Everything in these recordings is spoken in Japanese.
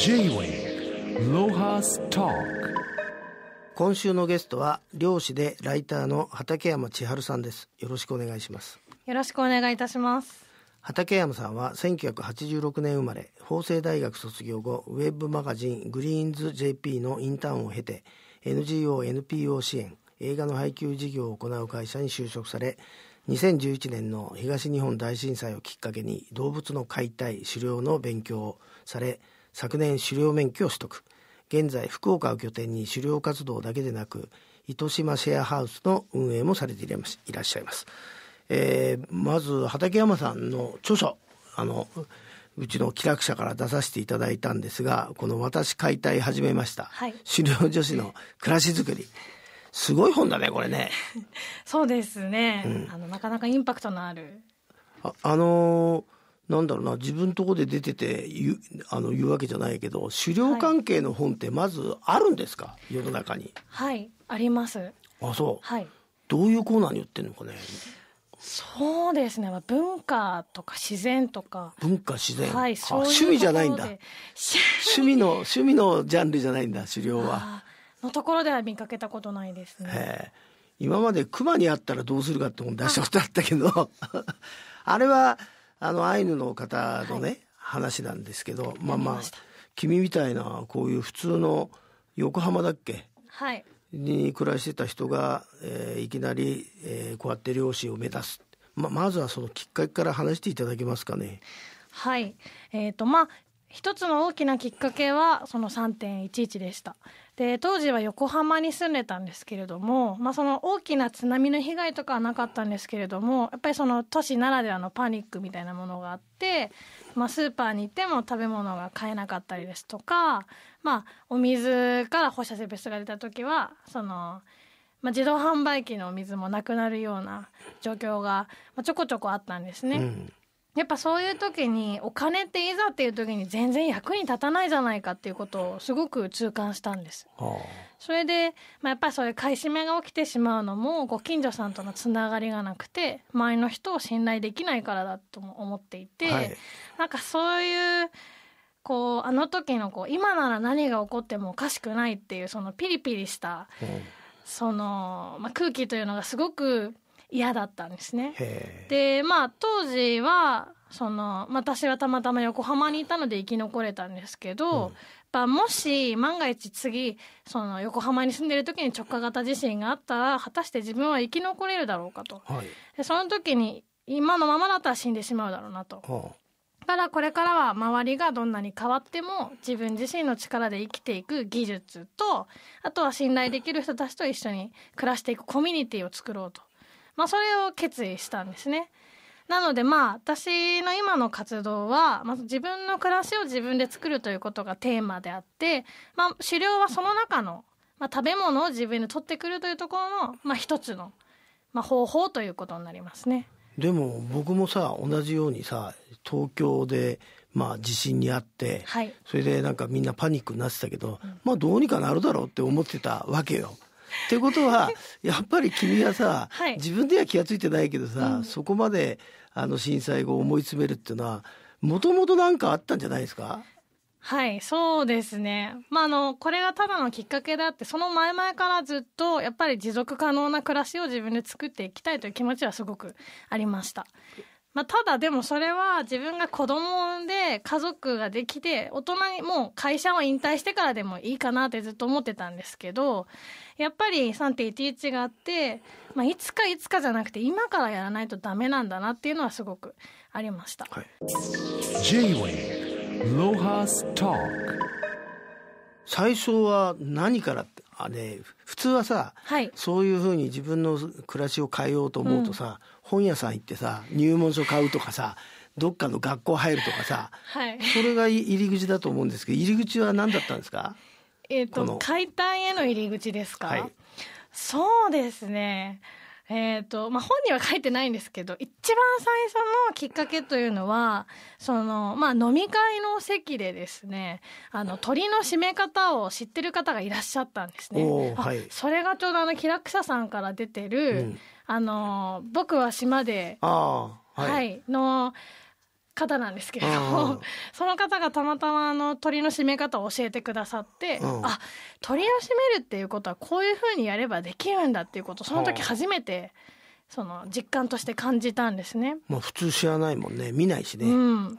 J-Wave ロハスト今週のゲストは漁師でライターの畠山千春さんですよろしくお願いしますよろしくお願いいたします畠山さんは1986年生まれ法政大学卒業後ウェブマガジングリーンズ JP のインターンを経て NGONPO 支援映画の配給事業を行う会社に就職され2011年の東日本大震災をきっかけに動物の解体狩猟の勉強をされ昨年狩猟免許を取得現在福岡を拠点に狩猟活動だけでなく糸島シェアハウスの運営もされていらっしゃいます、えー、まず畠山さんの著書あのうちの気楽者から出させていただいたんですがこの「私解体始めました、はい、狩猟女子の暮らしづくり」すごい本だねこれね そうですね、うん、あのなかなかインパクトのあるあのー、なんだろうな自分とこで出てて言うあの言うわけじゃないけど狩猟関係の本ってまずあるんですか、はい、世の中にはいありますあそう、はい、どういうコーナーに売ってるのかねそうですね文化とか自然とか文化自然、はい、そういう趣味じゃないんだ趣味の趣味のジャンルじゃないんだ狩猟はのところでは見かけたことないですね今まで熊に会ったらどうするかって本出したことあったけど あれはあのアイヌの方のね、はい、話なんですけどまあまあ君みたいなこういう普通の横浜だっけ、はい、に暮らしてた人が、えー、いきなり、えー、こうやって漁師を目指す、ままずはそのきっかけから話していただけますかね。はい、えーとまあ、一つの大きなきっかけはその3.11でした。で当時は横浜に住んでたんですけれども、まあ、その大きな津波の被害とかはなかったんですけれどもやっぱりその都市ならではのパニックみたいなものがあって、まあ、スーパーに行っても食べ物が買えなかったりですとか、まあ、お水から放射性物質が出た時はその。まあ、自動販売機のお水もなくなるような状況が、まちょこちょこあったんですね。うんやっぱそういう時にお金っていざっていう時に全然役に立たないじゃないかっていうことをすごく痛感したんです。それで、まあ、やっぱりそういう買い占めが起きてしまうのもご近所さんとのつながりがなくて周りの人を信頼できないからだとも思っていて、はい、なんかそういう。こうあの時のこう今なら何が起こってもおかしくないっていうそのピリピリした、うん、その、まあ、空気というのがすごく嫌だったんですね。でまあ当時はその私はたまたま横浜にいたので生き残れたんですけど、うん、やもし万が一次その横浜に住んでる時に直下型地震があったら果たして自分は生き残れるだろうかと、はい、でその時に今のままだったら死んでしまうだろうなと。はあからこれからは周りがどんなに変わっても自分自身の力で生きていく技術とあとは信頼できる人たちと一緒に暮らしていくコミュニティを作ろうとまあ、それを決意したんですね。なのでまあ私の今の活動は、まず自分の暮らしを自分で作るということがテーマであって、まあ、狩猟はその中の、まあ、食べ物を自分で取ってくるというところの、まあ、一つの、まあ、方法ということになりますね。でも僕もさ同じようにさ東京でまあ地震にあって、はい、それでなんかみんなパニックになってたけど、まあどうにかなるだろうって思ってたわけよ。ってことはやっぱり君はさ、はい、自分では気が付いてないけどさ、うん、そこまであの震災後思い詰めるっていうのはもともと何かあったんじゃないですかはい、そうですね。まあ、あの、これがただのきっかけであって、その前々からずっと、やっぱり持続可能な暮らしを自分で作っていきたいという気持ちはすごくありました。まあ、ただでもそれは自分が子供で家族ができて大人にもう会社を引退してからでもいいかなってずっと思ってたんですけどやっぱり3.11があって、まあ、いつかいつかじゃなくて今からやらないとダメなんだなっていうのはすごくありました。はい、最初は何からあれ普通はさ、はい、そういうふうに自分の暮らしを変えようと思うとさ、うん本屋さん行ってさ入門書買うとかさどっかの学校入るとかさ、はい、それが入り口だと思うんですけど入り口は何だったんですかえっと、と解体への入り口ですか、はい、そうですねえっ、ー、と、まあ、本には書いてないんですけど、一番最初のきっかけというのは、その、まあ、飲み会の席でですね、あの、鳥の締め方を知ってる方がいらっしゃったんですね。はい、それがちょうどあの、気楽クさんから出てる、うん、あの、僕は島で、はい、はい、の、方なんですけれども、その方がたまたまあの鳥の締め方を教えてくださって、うん、あ鳥を締めるっていうことはこういうふうにやればできるんだっていうことその時初めて、その実感として感じたんですね。まあ普通知らないもんね見ないしね。うん、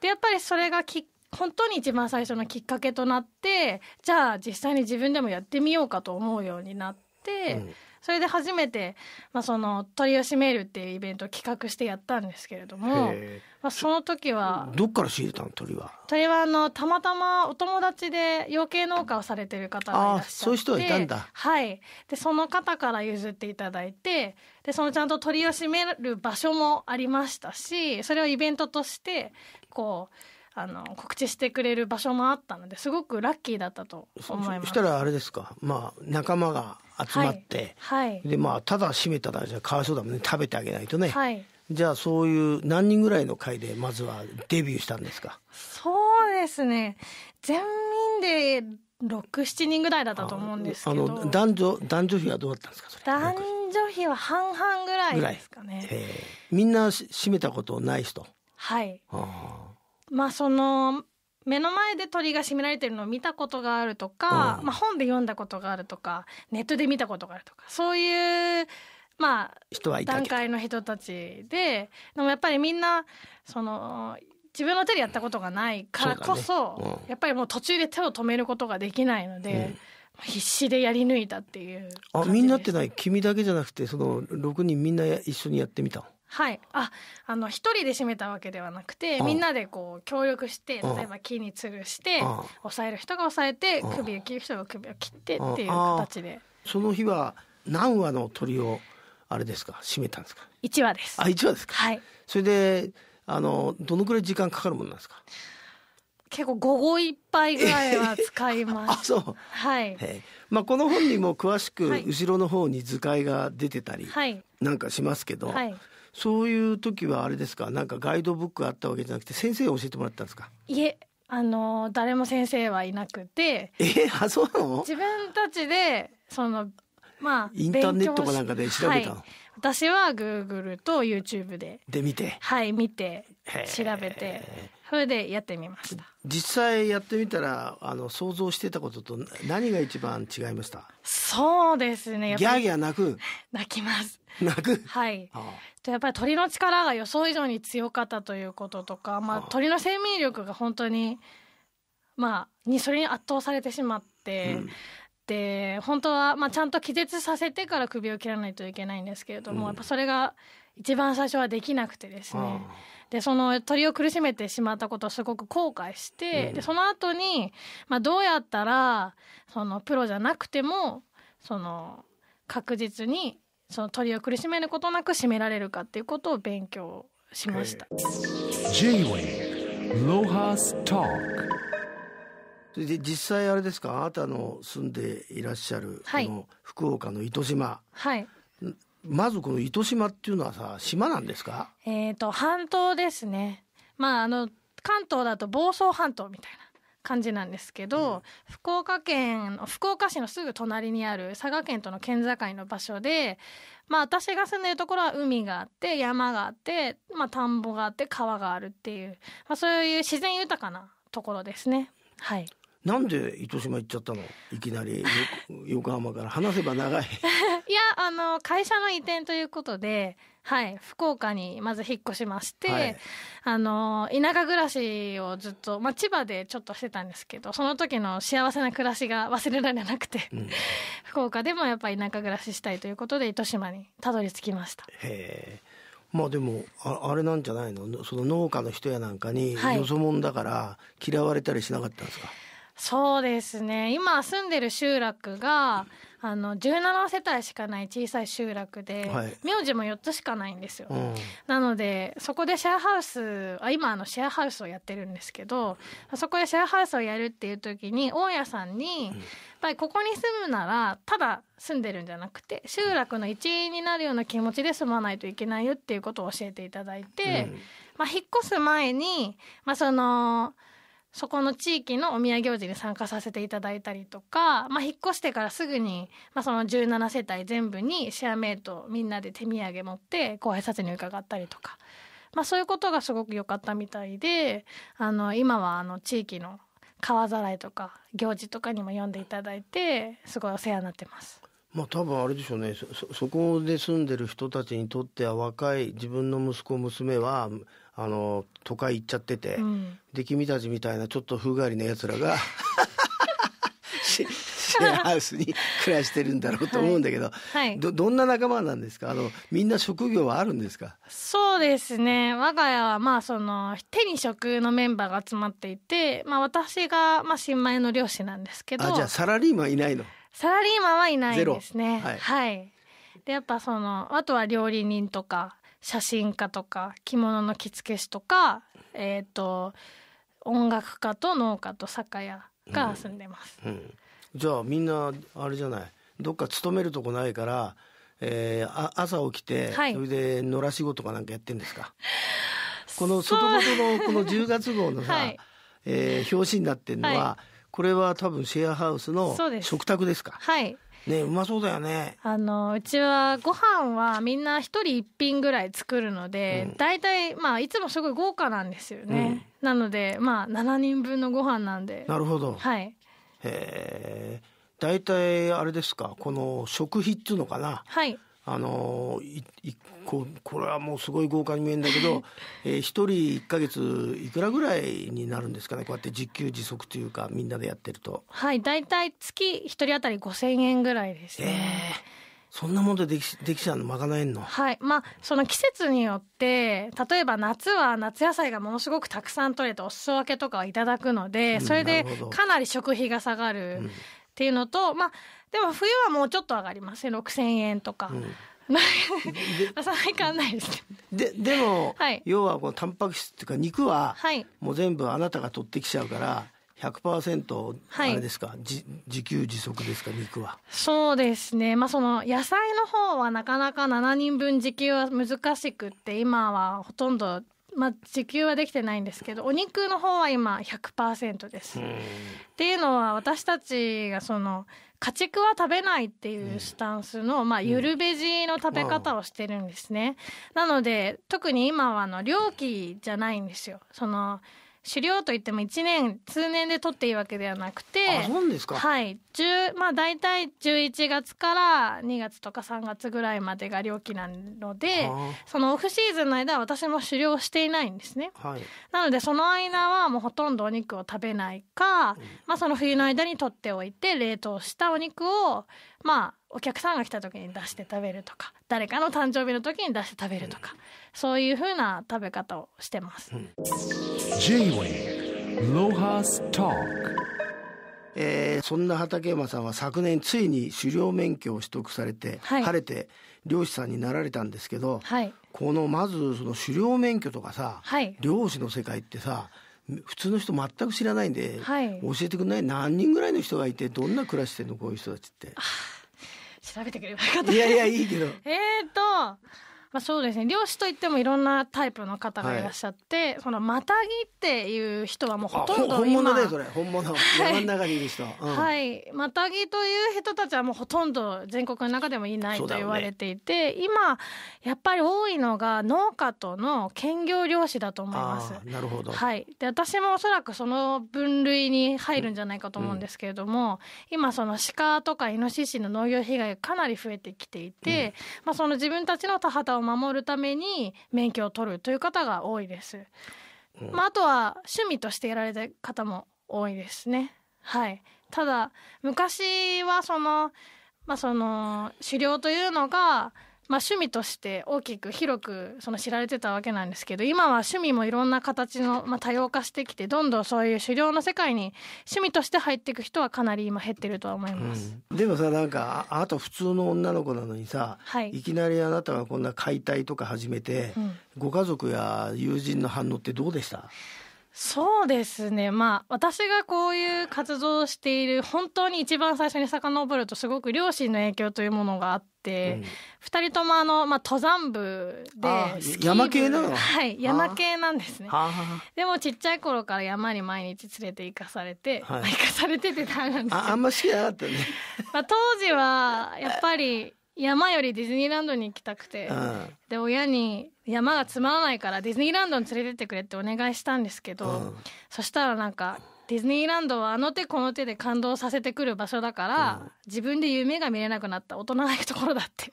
でやっぱりそれがき本当に一番最初のきっかけとなってじゃあ実際に自分でもやってみようかと思うようになって。うんそれで初めて、まあ、その鳥をメールっていうイベントを企画してやったんですけれども、まあ、その時はどっから仕入れたの鳥は鳥はあのたまたまお友達で養鶏農家をされてる方がいらっしゃってそういう人はいたんだはいでその方から譲っていただいてでそのちゃんと鳥を閉める場所もありましたしそれをイベントとしてこうあの告知してくれる場所もあったのですごくラッキーだったと思いますそしたらあれですかまあ仲間が集まって、はい、でまあただ閉めたらじゃかわいそうだもんね食べてあげないとね、はい、じゃあそういう何人ぐらいの会でまずはデビューしたんですかそうですね全民で67人ぐらいだったと思うんですけどあの男女男女比はどうだったんですか男女比は半々ぐらいですかね、えー、みんな閉めたことない人はいあまあその目の前で鳥が占められてるのを見たことがあるとか、うん、まあ、本で読んだことがあるとかネットで見たことがあるとかそういう、まあ、段階の人たちででもやっぱりみんなその自分の手でやったことがないからこそ、ねうん、やっぱりもう途中で手を止めることができないので。うん必死でやり抜いたっていうあみんなってない君だけじゃなくてその6人みんな一緒にやってみたはい。あ、あの、一人で締めたわけではなくて、みんなでこう、協力して、例えば木に吊るして、押さえる人が押さえて、首を切る人が首を切ってっていう形で。その日は何羽の鳥を、あれですか、締めたんですか ?1 羽です。あ、1羽ですか。はい。それで、あの、どのくらい時間かかるものなんですか結構午後いっぱいぐらいは使います。あ、そう。はい。まあ、この本にも詳しく、後ろの方に図解が出てたり、なんかしますけど、はい、はいそういう時はあれですかなんかガイドブックがあったわけじゃなくて先生教えてもらったんですかいえあの誰も先生はいなくてえー、あそうなの自分たちでそのまあインターネットかなんかで調べたの、はい、私はグーグルとユーチューブでで見てはい見て調べてそれでやってみました実際やってみたらあの想像してたことと何が一番違いましたそうですねギャーギャー泣く 泣きます泣くはいとやっぱり鳥の力が予想以上に強かったということとか、まあ、鳥の生命力が本当にまあにそれに圧倒されてしまって、うん、で本当は、まあ、ちゃんと気絶させてから首を切らないといけないんですけれども、うん、やっぱそれが一番最初はできなくてですねでその鳥を苦しめてしまったことをすごく後悔して、うん、でその後にまに、あ、どうやったらそのプロじゃなくてもその確実にその鳥を苦しめることなく締められるかっていうことを勉強しました。それで実際あれですかあなたの住んでいらっしゃる、この福岡の糸島、はい、まずこの糸島っていうのはさ島なんですかえっ、ー、と半島ですねまああの関東だと房総半島みたいな感じなんですけど、うん、福岡県の福岡市のすぐ隣にある佐賀県との県境の場所でまあ私が住んでるところは海があって山があって、まあ、田んぼがあって川があるっていう、まあ、そういう自然豊かなところですね。はい、なんで糸島行っちゃったのいきなり 横浜から話せば長い いやあの会社の移転ということではい、福岡にまず引っ越しまして、はい、あの、田舎暮らしをずっと、まあ、千葉でちょっとしてたんですけど、その時の幸せな暮らしが忘れられなくて、うん、福岡でもやっぱ田舎暮らししたいということで、糸島にたどり着きました。へえ。まあでもああれなんじゃないのその農家の人やなんかによそ者だから嫌われたりしなかったんですか、はいそうですね。今住んでる集落が、あの、17世帯しかない小さい集落で、はい、名字も4つしかないんですよ。うん、なので、そこでシェアハウス、あ今あのシェアハウスをやってるんですけど、そこでシェアハウスをやるっていう時に、大家さんに、うん、やっぱりここに住むなら、ただ住んでるんじゃなくて、集落の一員になるような気持ちで住まないといけないよっていうことを教えていただいて、うん、まあ、引っ越す前に、まあ、その、そこの地域のお産行事に参加させていただいたりとか、まあ、引っ越してからすぐに、まあ、その17世帯全部にシェアメイトみんなで手土産持ってご挨拶に伺ったりとか、まあ、そういうことがすごく良かったみたいであの今はあの地域の川ざらいとか行事とかにも読んでいただいてすごいお世話になってます。まあ、多分あれでしょうねそこで住んでる人たちにとっては若い自分の息子娘はあの都会行っちゃってて、うん、で君たちみたいなちょっと風変わりなやつらが シェアハウスに暮らしてるんだろうと思うんだけど、はいはい、どどんな仲間なんですかあのみんな職業はあるんですかそうですね我が家はまあその手に職のメンバーが集まっていて、まあ、私が、まあ、新米の漁師なんですけどあじゃあサラリーマンいないのサラリーマンはいないですね。はい、はい、でやっぱそのあとは料理人とか写真家とか着物の着付け師とか、えーと、音楽家と農家と酒屋が住んでます、うんうん、じゃあみんなあれじゃないどっか勤めるとこないから、えー、あ朝起きて、はい、それで野良仕事かなんかやってんですか この外元のこの10月号のさ、はい、えー、表紙になってるのは、はいこれは多分シェアハウスの食卓ですかはいねうまそうだよねあのうちはご飯はみんな一人一品ぐらい作るので、うん、大体まあいつもすごい豪華なんですよね、うん、なのでまあ7人分のご飯なんでなるほどはいへえ大体あれですかこの食費っていうのかな、はい、あのいいここれはもうすごい豪華に見えるんだけど、えー、1人1か月いくらぐらいになるんですかねこうやって自給自足というかみんなでやってるとはい大体月1人当たり5,000円ぐらいですね、えー、そんなもんでできできちゃうの賄えんのはいまあその季節によって例えば夏は夏野菜がものすごくたくさん取れてお裾分けとかはいただくので、うん、それでかなり食費が下がる、っていうのと、まあ、でも冬はもうちょっと上がりますね6000円とか。うんか んないですででも、はい、要はこのタンパク質っていうか肉は、はい、もう全部あなたが取ってきちゃうから100%あれですか、はい、自給自足ですか肉はそうですねまあその野菜の方はなかなか7人分自給は難しくって今はほとんどまあ、時給はできてないんですけどお肉の方は今100%です。っていうのは私たちがその家畜は食べないっていうスタンスの、まあ、ゆるべじの食べ方をしてるんですね。なので特に今はあの料金じゃないんですよ。その狩猟といっても1年通年で取っていいわけではなくてはいまあ、大体11月から2月とか3月ぐらいまでが漁期なのでそのオフシーズンの間は私も狩猟していないんですね、はい、なのでその間はもうほとんどお肉を食べないか、うん、まあ、その冬の間に取っておいて冷凍したお肉をまあお客さんが来た時に出して食べるとか誰かの誕生日の時に出して食べるとか、うん、そういうふうな食べ方をしてます。うん、えー、そんな畠山さんは昨年ついに狩猟免許を取得されて、はい、晴れて漁師さんになられたんですけど、はい、このまずその狩猟免許とかさ、はい、漁師の世界ってさ普通の人全く知らないんで、はい、教えてくれない何人ぐらいの人がいてどんな暮らしてんのこういう人たちって。調べてくれよかった。いやいやいいけど。えっとまあ、そうですね漁師といってもいろんなタイプの方がいらっしゃって、はい、そのマタギっていう人はもうほとんど今本物でそれ本物、はい、山の中にいる人、はいという人たちはもうほとんど全国の中でもいないと言われていて、ね、今やっぱり多いのが農家との兼業漁師だと思いますなるほどはいで私もおそらくその分類に入るんじゃないかと思うんですけれども、うん、今その鹿とかイノシシの農業被害がかなり増えてきていて、うん、まあその自分たちの田畑を守るために免許を取るという方が多いです。まあ、あとは趣味としてやられた方も多いですね。はい。ただ、昔はその、まあ、その、狩猟というのが、まあ、趣味として大きく広くその知られてたわけなんですけど今は趣味もいろんな形の、まあ、多様化してきてどんどんそういう狩猟の世界に趣味として入っていく人はかなり今減ってるとは思います、うん、でもさなんかあと普通の女の子なのにさ、はい、いきなりあなたがこんな解体とか始めて、うん、ご家族や友人の反応ってどうでした、うんそうですね。まあ、私がこういう活動をしている、本当に一番最初に遡ると、すごく両親の影響というものがあって、二、うん、人ともあの、まあ、登山部で山系なのはい、山系なんですね。でも、ちっちゃい頃から山に毎日連れて行かされて、はい、行かされててたんですああんま好きじゃなかったね。まあ、当時は、やっぱり、山よりディズニーランドに行きたくて、うん、で親に山がつまらないからディズニーランドに連れてってくれってお願いしたんですけど、うん、そしたらなんかディズニーランドはあの手この手で感動させてくる場所だから、うん、自分で夢が見れなくなった大人なところだって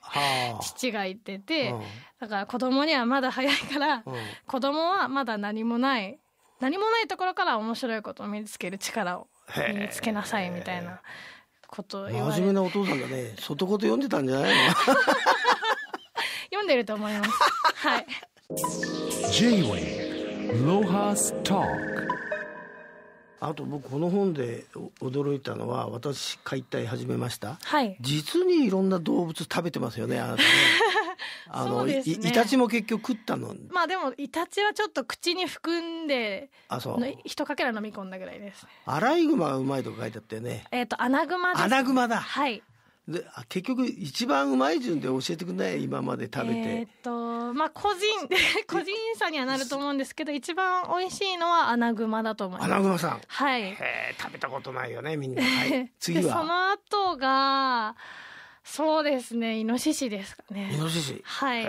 父が言ってて、だから子供にはまだ早いから、うん、子供はまだ何もない何もないところから面白いことを見つける力を身につけなさいみたいな。こと言われ真面目なお父さんがね 外言読んでたんじゃないの 読んでると思いますはい J-Way ロハストークあと僕この本で驚いたのは私解体始めました、はい、実にいろんな動物食べてますよねあなたね あの、ね、イタチも結局食ったのまあでもイタチはちょっと口に含んであそう一かけら飲み込んだぐらいですアライグマがうまいとか書いてあってねえっ、ー、とアナグマです、アナグマだはいで結局一番うまい順で教えてくれない今まで食べてえっ、ー、とまあ個人 個人差にはなると思うんですけど一番美味しいのはアナグマだと思いますアナグマさんはい食べたことないよねみんな、はい、次はその後がそうですね、イノシシですかね。イノシシはい。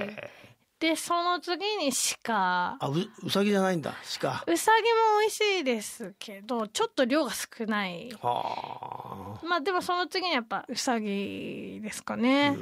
で、その次に鹿。あ、う、うさぎじゃないんだ、鹿。うさぎも美味しいですけど、ちょっと量が少ない。はあ。まあでもその次にやっぱうさぎですかね。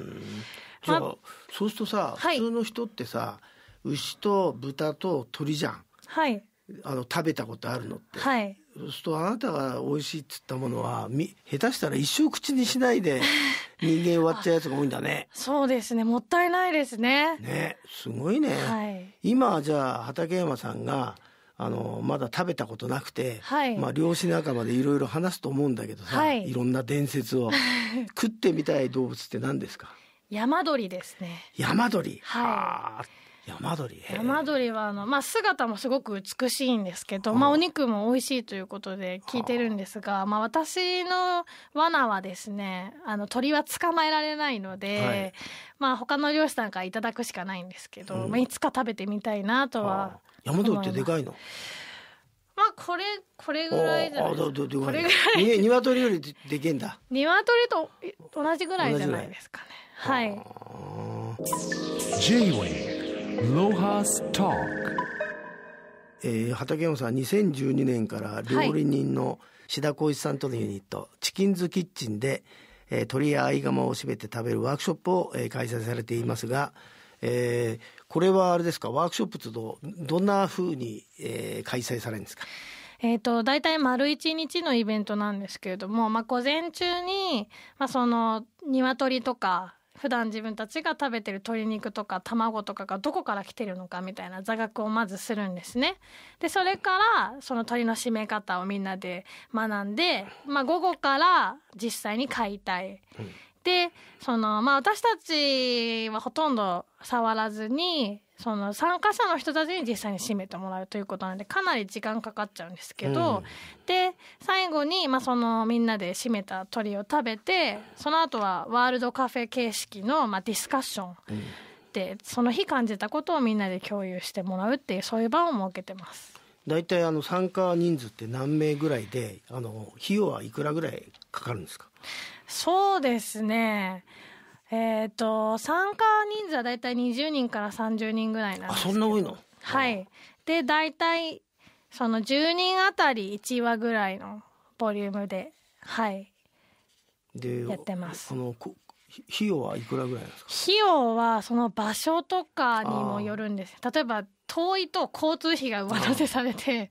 じゃあ、まそうするとさ、普通の人ってさ、牛と豚と鳥じゃん。はい。あの、食べたことあるのって。はい。そうするとあなたが美味しいっつったものはみ下手したら一生口にしないで 人間終わっちゃうやつが多いんだねそうですねもったいないですねねすごいね、はい、今じゃあ畠山さんがあのまだ食べたことなくて、はい、まあ、漁師仲間でいろいろ話すと思うんだけどさ、はい、いろんな伝説を 食ってみたい動物って何ですか山鳥ですね山鳥、はい、山鳥山鳥はあの、まあ、姿もすごく美しいんですけど、まあ、お肉も美味しいということで聞いてるんですが、まあ、私の罠はですねあの鳥は捕まえられないので、はい、まあ、他の漁師さんからいただくしかないんですけど、うん、まあ、いつか食べてみたいなとは山鳥ってでかいのまあこれこれぐらいじゃないですか。これぐらい。鶏よりでけんだ。鶏と同じぐらいじゃないですかね。はい。J-Way えー、畠山さん2012年から料理人の志田浩一さんとのユニット、はい、チキンズキッチンで、えー、鶏や合鴨を締めて食べるワークショップを、えー、開催されていますが、えー、これはあれですかワークショップとどどんなふうに、えー、開催されるんですかえーと、大体丸一日のイベントなんですけれども、まあ、午前中に、まあ、その鶏とか普段自分たちが食べてる鶏肉とか卵とかがどこから来てるのかみたいな座学をまずするんですね。で、それからその鶏の締め方をみんなで学んで、まあ午後から実際に解体。うんでそのまあ私たちはほとんど触らずにその参加者の人たちに実際に締めてもらうということなのでかなり時間かかっちゃうんですけど、うん、で最後に、まあ、そのみんなで締めた鳥を食べてその後はワールドカフェ形式の、まあ、ディスカッションで、うん、その日感じたことをみんなで共有してもらうっていうそういう場を設けてます。大体あの参加人数って何名ぐらいであの費用はいくらぐらいかかるんですかそうですねえっ、ー、と、参加人数はだいたい20人から30人ぐらいなんですけど。あ、そんな多いのはい。で、だいたい、その10人あたり1話ぐらいのボリュームで、はい。で、やってます。あの、こ費用はいくらぐらいですか費用はその場所とかにもよるんです。例えば、遠いと交通費が上乗せされて、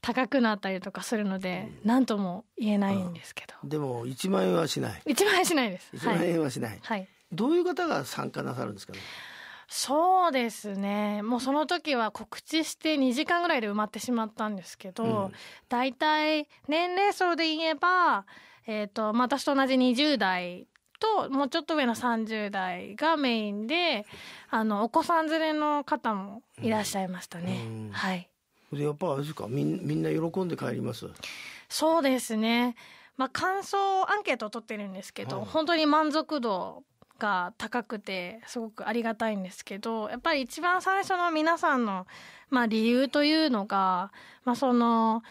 高くなったりとかするので、何、ん、とも言えないんですけど。でも、1万円はしない。1万円しないです。1万円はしない。はい、はいどういう方が参加なさるんですかねそうですね。もうその時は告知して2時間ぐらいで埋まってしまったんですけど、大、う、体、ん、年齢層で言えば、えっ、ー、と、私と同じ20代と、もうちょっと上の30代がメインで、あの、お子さん連れの方もいらっしゃいましたね。うんうん、はい。で、やっぱあれですかみみんな喜んで帰りますそうですね。まあ、感想アンケートを取ってるんですけど、はい、本当に満足度が高くてすごくありがたいんですけどやっぱり一番最初の皆さんの、まあ、理由というのが、まあ、その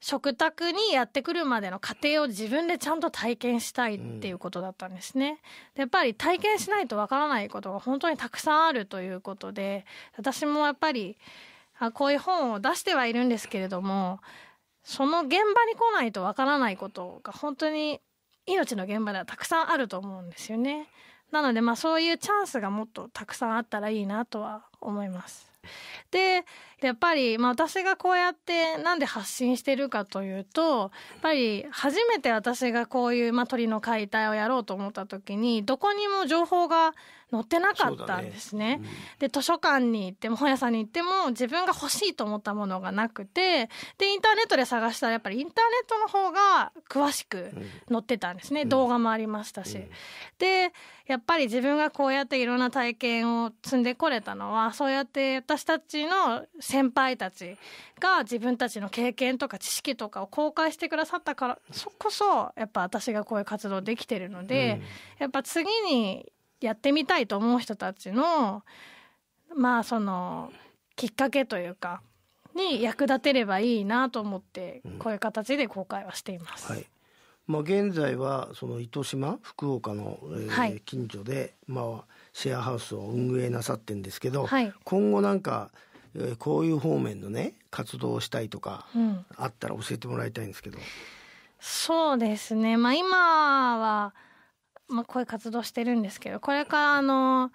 食卓にやってくるまでの過程を自分でちゃんと体験したいっていうことだったんですね。うやっぱり体験しないとわからないことが本当にたくさんあるということで私もやっぱりあこういう本を出してはいるんですけれどもその現場に来ないとわからないことが本当に命の現場ではたくさんあると思うんですよね。なので、まあ、そういうチャンスがもっとたくさんあったらいいなとは思います。で、やっぱり、まあ、私がこうやってなんで発信してるかというと、やっぱり初めて私がこういう、まあ、鳥の解体をやろうと思った時に、どこにも情報が載ってなかったんですね。ねうん、で図書館に行っても本屋さんに行っても自分が欲しいと思ったものがなくてでインターネットで探したらやっぱりインターネットの方が詳しく載ってたんですね、うん、動画もありましたし。うん、でやっぱり自分がこうやっていろんな体験を積んでこれたのはそうやって私たちの先輩たちが自分たちの経験とか知識とかを公開してくださったからそこそやっぱ私がこういう活動できてるので、やっぱ次にやってみたいと思う人たちのまあそのきっかけというかに役立てればいいなと思ってこういう形で公開はしています。うん、はいまあ、現在はその糸島福岡の、えー近所で、まあ、シェアハウスを運営なさってるんですけど、はい、今後なんか、えー、こういう方面のね活動をしたいとか、うん、あったら教えてもらいたいんですけど。そうですね、まあ、今はまあ、こういう活動してるんですけど、これからあの、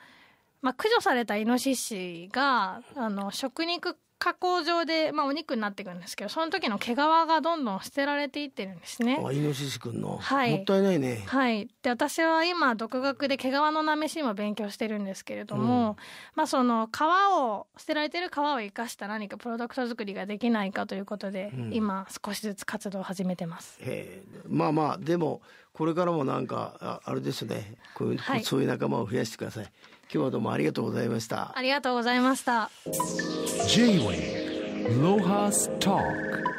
まあ、駆除されたイノシシが、あの、食肉加工場で、まあ、お肉になってくるんですけどその時の毛皮がどんどん捨てられていってるんですね。イノシシ君の、はい、もったいないね、はい、で私は今独学で毛皮のなめしも勉強してるんですけれども、うん、まあ、その皮を捨てられてる皮を生かした何かプロダクト作りができないかということで、うん、今少しずつ活動を始めてます。えまあまあでもこれからもなんかあれですねこういう、はい、そういう仲間を増やしてください。今日はどうもありがとうございましたありがとうございました J-WAVE ロハスターク